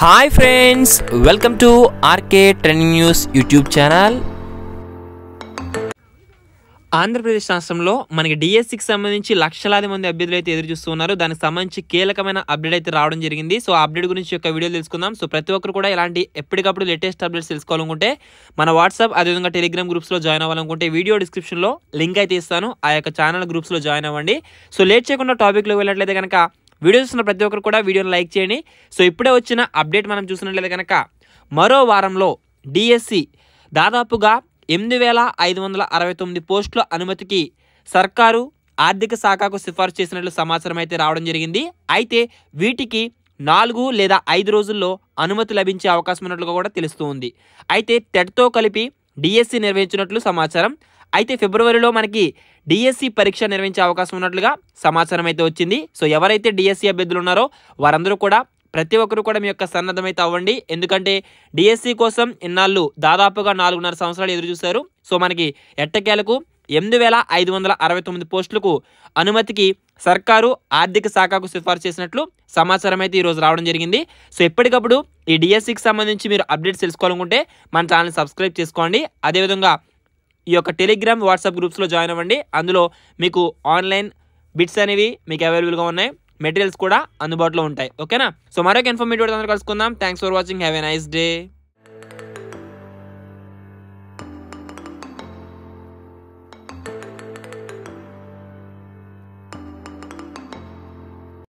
hi friends welcome to RK trending news YouTube channel Andhra Pradesh రాష్ట్రంలో మనకి డిఎస్సికి సంబంధించి లక్షలాది మంది అభ్యర్థులు అయితే ఎదురు చూస్తున్నారు దానికి సంబంధించి కీలకమైన అప్డేట్ అయితే రావడం జరిగింది సో అప్డేట్ గురించి యొక్క వీడియో తెలుసుకుందాం సో ప్రతి ఒక్కరు కూడా ఇలాంటి ఎప్పటికప్పుడు లేటెస్ట్ అప్డేట్స్ తెలుసుకోవాలనుకుంటే మన వాట్సాప్ అదేవిధంగా టెలిగ్రామ్ గ్రూప్స్లో జాయిన్ అవ్వాలనుకుంటే వీడియో డిస్క్రిప్షన్లో లింక్ అయితే ఇస్తాను ఆ యొక్క ఛానల్ గ్రూప్స్లో జాయిన్ అవ్వండి సో లేట్ చేయకుండా టాపిక్లో వెళ్ళట్లయితే కనుక వీడియో చూస్తున్న ప్రతి ఒక్కరు కూడా వీడియోని లైక్ చేయండి సో ఇప్పుడే వచ్చిన అప్డేట్ మనం చూసినట్లయితే కనుక మరో వారంలో డిఎస్సి దాదాపుగా ఎనిమిది వేల ఐదు వందల అరవై తొమ్మిది పోస్టుల అనుమతికి సర్కారు ఆర్థిక శాఖకు సిఫార్సు చేసినట్లు సమాచారం అయితే రావడం జరిగింది అయితే వీటికి నాలుగు లేదా ఐదు రోజుల్లో అనుమతి లభించే అవకాశం ఉన్నట్లుగా కూడా తెలుస్తుంది అయితే టెట్తో కలిపి డిఎస్సి నిర్వహించినట్లు సమాచారం అయితే ఫిబ్రవరిలో మనకి డిఎస్సి పరీక్ష నిర్వహించే అవకాశం ఉన్నట్లుగా సమాచారం అయితే వచ్చింది సో ఎవరైతే డిఎస్సి అభ్యర్థులు ఉన్నారో వారందరూ కూడా ప్రతి ఒక్కరు కూడా మీ యొక్క సన్నద్ధమైతే అవ్వండి ఎందుకంటే డిఎస్సి కోసం ఇన్నాళ్ళు దాదాపుగా నాలుగున్నర సంవత్సరాలు ఎదురు చూశారు సో మనకి ఎట్టకేలకు ఎనిమిది వేల ఐదు వందల అరవై తొమ్మిది పోస్టులకు అనుమతికి సర్కారు ఆర్థిక శాఖకు సిఫార్సు చేసినట్లు సమాచారం అయితే ఈరోజు రావడం జరిగింది సో ఎప్పటికప్పుడు ఈ డిఎస్సికి సంబంధించి మీరు అప్డేట్స్ తెలుసుకోవాలనుకుంటే మన ఛానల్ సబ్స్క్రైబ్ చేసుకోండి అదేవిధంగా ఈ యొక్క టెలిగ్రామ్ వాట్సాప్ గ్రూప్స్లో జాయిన్ అవ్వండి అందులో మీకు ఆన్లైన్ బిట్స్ అనేవి మీకు అవైలబుల్గా ఉన్నాయి మెటీరియల్స్ కూడా అందుబాటులో ఉంటాయి ఓకేనా సో మరొక ఇన్ఫర్మేటివ్ అందరూ కలుసుకుందాం thanks for watching have a nice day